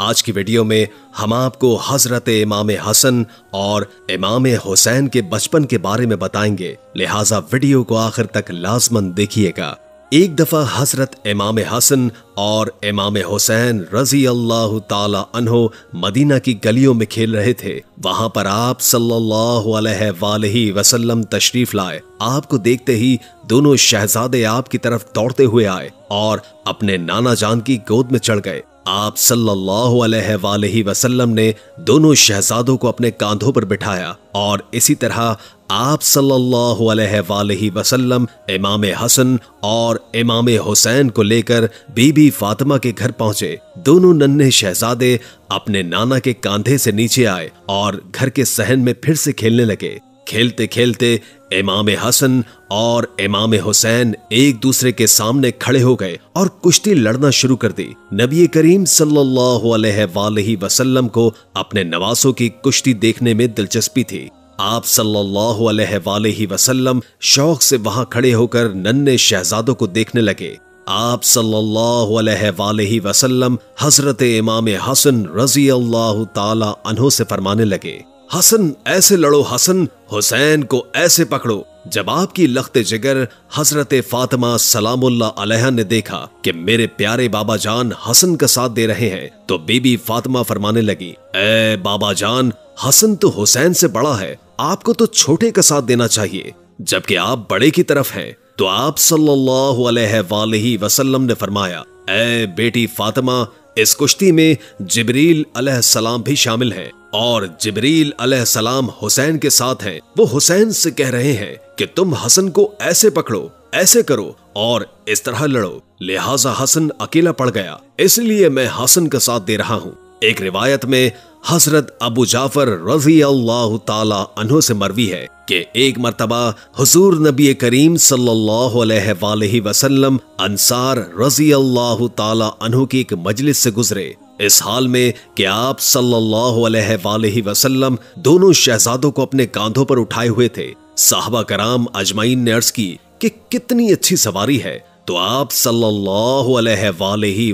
आज की वीडियो में हम आपको हजरत इमाम हसन और इमाम हुसैन के बचपन के बारे में बताएंगे लिहाजा वीडियो को आखिर तक लाजमन देखिएगा एक दफा हजरत इमाम हसन और इमाम हुसैन रजी अल्लाह तहो मदीना की गलियों में खेल रहे थे वहां पर आप सल्लल्लाहु अलैहि वसल्लम तशरीफ लाए आपको देखते ही दोनों शहजादे आपकी तरफ दौड़ते हुए आए और अपने नाना जान की गोद में चढ़ गए आप सल्लल्लाहु अलैहि वसल्लम ने दोनों शहजादों को अपने कांधों पर बिठाया और इसी तरह आप सल्लल्लाहु अलैहि वसल्लम इमाम हसन और इमाम हुसैन को लेकर बीबी फातिमा के घर पहुंचे दोनों नन्हे शहजादे अपने नाना के कांधे से नीचे आए और घर के सहन में फिर से खेलने लगे खेलते खेलते इमाम हसन और इमाम हुसैन एक दूसरे के सामने खड़े हो गए और कुश्ती लड़ना शुरू कर दी नबी करीम सल्लल्लाहु अलैहि वसल्लम को अपने नवासों की कुश्ती देखने में दिलचस्पी थी आप सल्लल्लाहु अलैहि वसल्लम शौक से वहां खड़े होकर नन्हे शहजादों को देखने लगे आप सल्लल्लाहु अलैहि वसल्लम हजरत इमाम हसन रजी अल्लाह तला से फरमाने लगे हसन ऐसे लड़ो हसन हुसैन को ऐसे पकड़ो जब आपकी लखते जिगर हजरत फातिमा सलामुल्ला अलैहा ने देखा कि मेरे प्यारे बाबा जान हसन का साथ दे रहे हैं तो बीबी फातिमा फरमाने लगी ए बाबा जान हसन तो हुसैन से बड़ा है आपको तो छोटे का साथ देना चाहिए जबकि आप बड़े की तरफ हैं तो आप सल्लल्लाहु अलैहि वसल्लम ने फरमाया ए बेटी फातिमा इस कुश्ती में जिबरील सलाम भी शामिल हैं और जबरील सलाम हुसैन के साथ हैं वो हुसैन से कह रहे हैं कि तुम हसन को ऐसे पकड़ो ऐसे करो और इस तरह लड़ो लिहाजा हसन अकेला पड़ गया इसलिए मैं हसन का साथ दे रहा हूँ एक रिवायत में हजरत अबू जाफर रजी अल्लाह तला से मरवी है कि एक मरतबा हजूर नबी करीम सल्लाम अंसार रजी अल्लाह तु की एक मजलिस से गुजरे इस हाल में कि आप सल्लल्लाहु अलैहि दोनों शहजादों को अपने कांधों पर उठाए हुए थे साहबा कराम अजमाइन ने अर्ज की कि कितनी अच्छी सवारी है तो आप सल्लल्लाहु अलैहि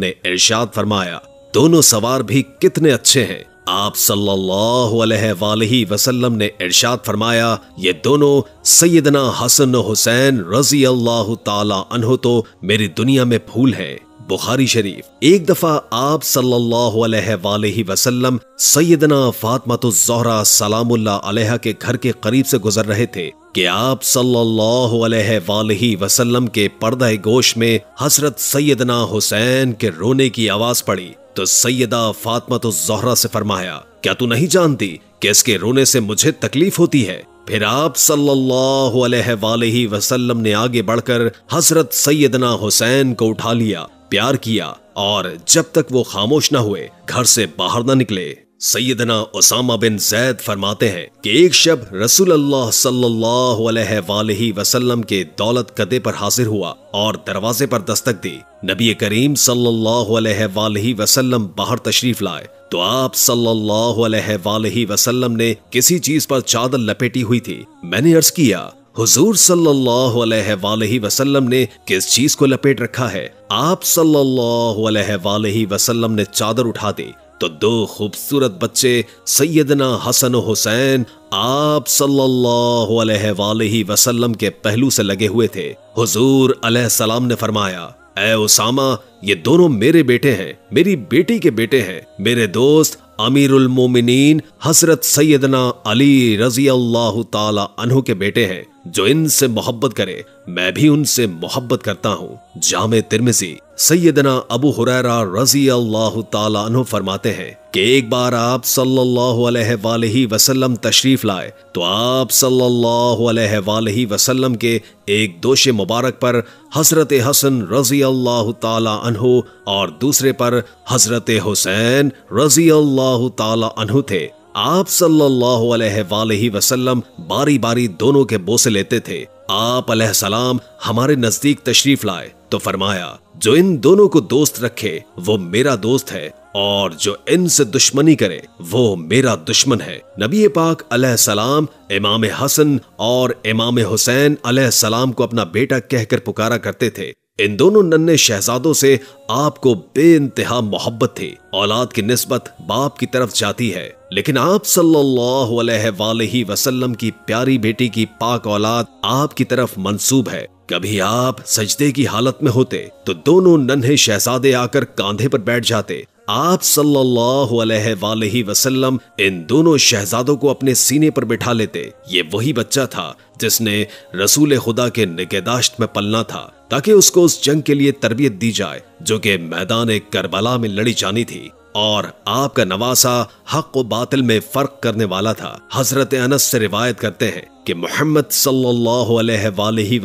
ने इर्शाद फरमाया दोनों सवार भी कितने अच्छे हैं आप सल्लल्लाहु वसल्लम ने इरशाद फरमाया ये दोनों सैदना हसन हुसैन रजी अल्लाह तला तो मेरी दुनिया में फूल हैं बुखारी शरीफ एक दफा आप सल्लल्लाहु अलैहि वसल्लम सैदना फातमत जहरा सलाम अलैहा के घर के करीब से गुजर रहे थे कि आप सल्लल्लाहु अलैहि वसल्लम के पर्दा गोश में हसरत सैदना हुसैन के रोने की आवाज पड़ी तो सैयदा फातमा तो जोहरा से फरमाया क्या तू नहीं जानती कि इसके रोने से मुझे तकलीफ होती है फिर आप सल्लल्लाहु अलैहि वसल्लम ने आगे बढ़कर हजरत सैयदना हुसैन को उठा लिया प्यार किया और जब तक वो खामोश ना हुए घर से बाहर ना निकले सैदना उसामा बिन जैद फरमाते हैं कि एक शब रसूल अल्लाह सल्लल्लाहु अलैहि वसल्लम के दौलत कदे पर हाजिर हुआ और दरवाजे पर दस्तक दी नबी करीम सल्लल्लाहु अलैहि वसल्लम बाहर तशरीफ लाए तो आप सल्लल्लाहु अलैहि वसल्लम ने किसी चीज पर चादर लपेटी हुई थी मैंने अर्ज किया हुजूर सल्लल्लाहु अलैहि वसल्लम ने किस चीज को लपेट रखा है आप सल्लल्लाहु अलैहि वसल्लम ने चादर उठा दी तो दो खूबसूरत बच्चे सैयदना हसन हुसैन आप सल्लल्लाहु अलैहि वसल्लम के पहलू से लगे हुए थे हुजूर सलाम ने फरमाया उसामा ये दोनों मेरे बेटे हैं मेरी बेटी के बेटे हैं मेरे दोस्त अमीरुल मोमिनीन हसरत सैदना अली रजी अल्लाह तला अनहु के बेटे हैं जो इनसे मोहब्बत करे मैं भी उनसे मोहब्बत करता हूँ जामे तिरमिजी सैदना अबू हुरैरा रजी अल्लाह तु फरमाते हैं कि एक बार आप सल्लल्लाहु अलैहि वसल्लम तशरीफ लाए तो आप सल्लल्लाहु अलैहि वसल्लम के एक दोष मुबारक पर हजरत हसन रजी अल्लाह तु और दूसरे पर हजरत हुसैन रजी अल्लाह तु थे आप सल्लल्लाहु अलैहि वसल्लम बारी बारी दोनों के बोसे लेते थे आप सलाम हमारे नजदीक तशरीफ लाए तो फरमाया जो इन दोनों को दोस्त रखे वो मेरा दोस्त है और जो इनसे दुश्मनी करे वो मेरा दुश्मन है नबी पाक सलाम इमाम हसन और इमाम हुसैन सलाम को अपना बेटा कहकर पुकारा करते थे इन दोनों नन्हे शहजादों से आपको बेइंतहा मोहब्बत थी औलाद की नस्बत बाप की तरफ जाती है लेकिन आप सल्लाम वसल्लम की प्यारी बेटी की पाक औलाद आपकी तरफ मंसूब है कभी आप सजदे की हालत में होते तो दोनों नन्हे शहजादे आकर कांधे पर बैठ जाते आप सल्लल्लाहु अलैहि वसल्लम इन दोनों शहजादों को अपने सीने पर बिठा लेते ये वही बच्चा था जिसने रसूल खुदा के निगहदाश्त में पलना था ताकि उसको उस जंग के लिए तरबियत दी जाए जो कि मैदान करबला में लड़ी जानी थी और आपका नवासा हक व बातिल में फर्क करने वाला था हजरत अनस से रिवायत करते हैं कि मोहम्मद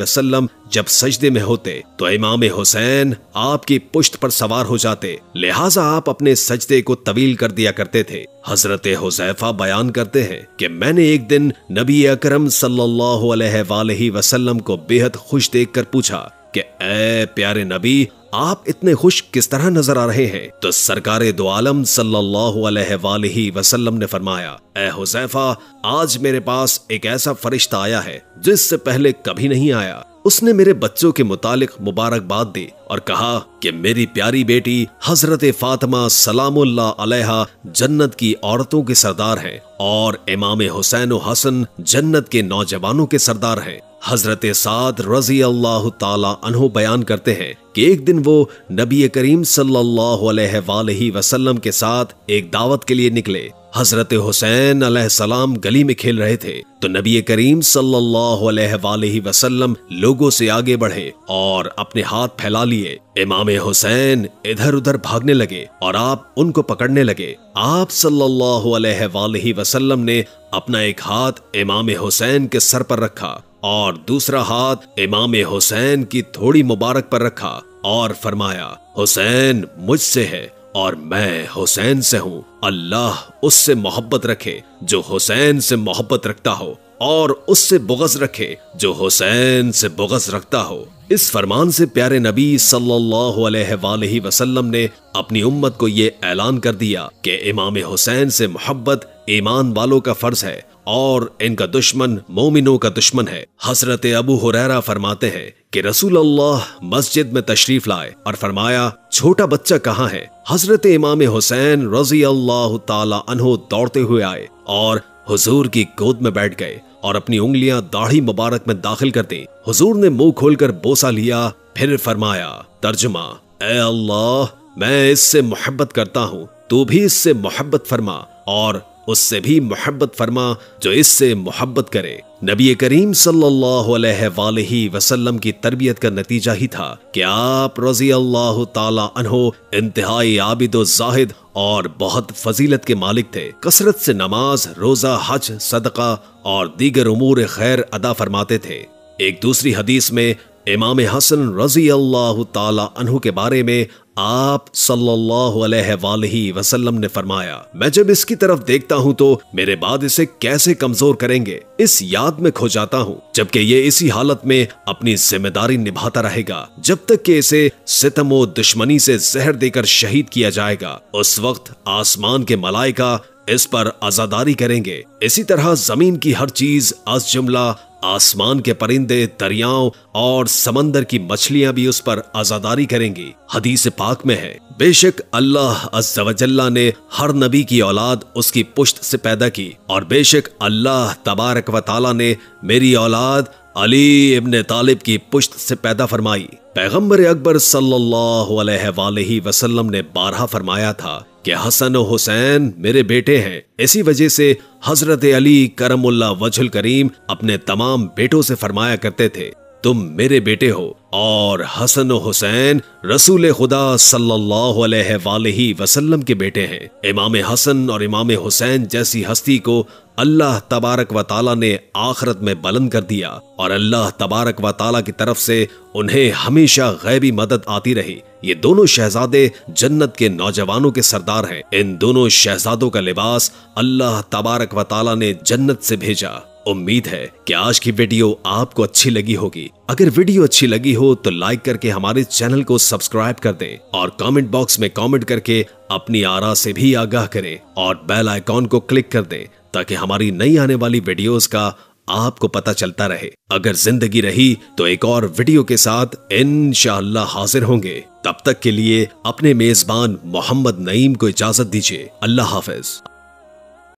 वसल्लम जब सजदे में होते तो इमाम हुसैन आपकी पुश्त पर सवार हो जाते लिहाजा आप अपने सजदे को तवील कर दिया करते थे हजरत हुजैफा बयान करते हैं कि मैंने एक दिन नबी अकरम सल्लल्लाहु अलैहि वसल्लम को बेहद खुश देखकर पूछा कि ए प्यारे नबी आप इतने खुश किस तरह नजर आ रहे हैं तो सरकार दो आलम सल्लल्लाहु वसलम ने फरमाया हुजैफा आज मेरे पास एक ऐसा फरिश्ता आया है जिससे पहले कभी नहीं आया उसने मेरे बच्चों के मुतालिक मुबारकबाद दी और कहा कि मेरी प्यारी बेटी हजरत फातिमा सलामुल्ला जन्नत की औरतों के सरदार हैं और इमाम हुसैन हसन जन्नत के नौजवानों के सरदार हैं हजरत साद रजी अल्लाह तहो बयान करते हैं कि एक दिन वो नबी करीम सल्लल्लाहु अलैहि वसल्लम के साथ एक दावत के लिए निकले हजरत हुसैन सलाम गली में खेल रहे थे तो नबी करीम सल्लल्लाहु अलैहि वसल्लम लोगों से आगे बढ़े और अपने हाथ फैला लिए इमाम हुसैन इधर उधर भागने लगे और आप उनको पकड़ने लगे आप सल्लल्लाहु अलैहि वसल्लम ने अपना एक हाथ इमाम हुसैन के सर पर रखा और दूसरा हाथ इमाम हुसैन की थोड़ी मुबारक पर रखा और फरमाया हुसैन मुझसे है और मैं हुसैन से हूँ अल्लाह उससे मोहब्बत रखे जो हुसैन से मोहब्बत रखता हो और उससे बुगज रखे जो हुसैन से बुगज रखता हो इस फरमान से प्यारे नबी सल्लल्लाहु अलैहि वसल्लम ने अपनी उम्मत को ये ऐलान कर दिया कि इमाम हुसैन से मोहब्बत ईमान वालों का फर्ज है और इनका दुश्मन मोमिनों का दुश्मन है हसरत अबू हुरैरा फरमाते हैं कि रसूल अल्लाह मस्जिद में तशरीफ लाए और फरमाया छोटा बच्चा कहाँ है हजरत इमाम हुसैन रजी अल्लाह तहो दौड़ते हुए आए और हुजूर की गोद में बैठ गए और अपनी उंगलियां दाढ़ी मुबारक में दाखिल कर दी हुजूर ने मुंह खोलकर बोसा लिया फिर फरमाया तर्जुमा ए अल्लाह मैं इससे मोहब्बत करता हूँ तू भी इससे मोहब्बत फरमा और उससे भी मोहब्बत फरमा जो इससे मोहब्बत करे नबी करीम सल्लल्लाहु वसल्लम की तरबियत का नतीजा ही था कि आप रजी अल्लाह तहो इंतहाई आबिद जाहिद और बहुत फजीलत के मालिक थे कसरत से नमाज रोजा हज सदका और दीगर उमूर खैर अदा फरमाते थे एक दूसरी हदीस में इमाम हसन रजी अल्लाह तु के बारे में आप सल्लल्लाहु अलैहि वसल्लम ने फरमाया मैं जब इसकी तरफ देखता हूँ तो मेरे बाद इसे कैसे कमजोर करेंगे इस याद में खो जाता हूँ जबकि ये इसी हालत में अपनी जिम्मेदारी निभाता रहेगा जब तक कि इसे सितमो दुश्मनी से जहर देकर शहीद किया जाएगा उस वक्त आसमान के मलाइका इस पर आजादारी करेंगे इसी तरह जमीन की हर चीज अस जुमला आसमान के परिंदे दरियाओं और समंदर की मछलियां भी उस पर आजादारी करेंगी हदीस पाक में है बेशक अल्लाह अजवजल्ला ने हर नबी की औलाद उसकी पुश्त से पैदा की और बेशक अल्लाह तबारक वाला ने मेरी औलाद अली इबन तालिब की पुश्त से पैदा फरमाई पैगम्बर अकबर सल्लल्लाहु अलैहि वसल्लम ने बारहा फरमाया था कि हसन हुसैन मेरे बेटे हैं इसी वजह से हजरत अली करमुल्ला वजुल करीम अपने तमाम बेटों से फरमाया करते थे तुम मेरे बेटे हो और हसन हुसैन रसूल खुदा सल्लल्लाहु वसल्लम के बेटे हैं इमाम हसन और इमाम हुसैन जैसी हस्ती को अल्लाह तबारक व ताला ने आखरत में बुलंद कर दिया और अल्लाह तबारक व ताला की तरफ से उन्हें हमेशा गैबी मदद आती रही ये दोनों शहजादे जन्नत के नौजवानों के सरदार हैं इन दोनों शहजादों का लिबास अल्लाह तबारक व ताला ने जन्नत से भेजा उम्मीद है कि आज की वीडियो आपको अच्छी लगी होगी अगर वीडियो अच्छी लगी हो तो लाइक करके हमारे चैनल को सब्सक्राइब कर दें और कमेंट बॉक्स में कमेंट करके अपनी आरा से भी आगाह करें और बेल आइकॉन को क्लिक कर दें ताकि हमारी नई आने वाली वीडियोस का आपको पता चलता रहे अगर जिंदगी रही तो एक और वीडियो के साथ इनशाला हाजिर होंगे तब तक के लिए अपने मेजबान मोहम्मद नईम को इजाजत दीजिए अल्लाह हाफिज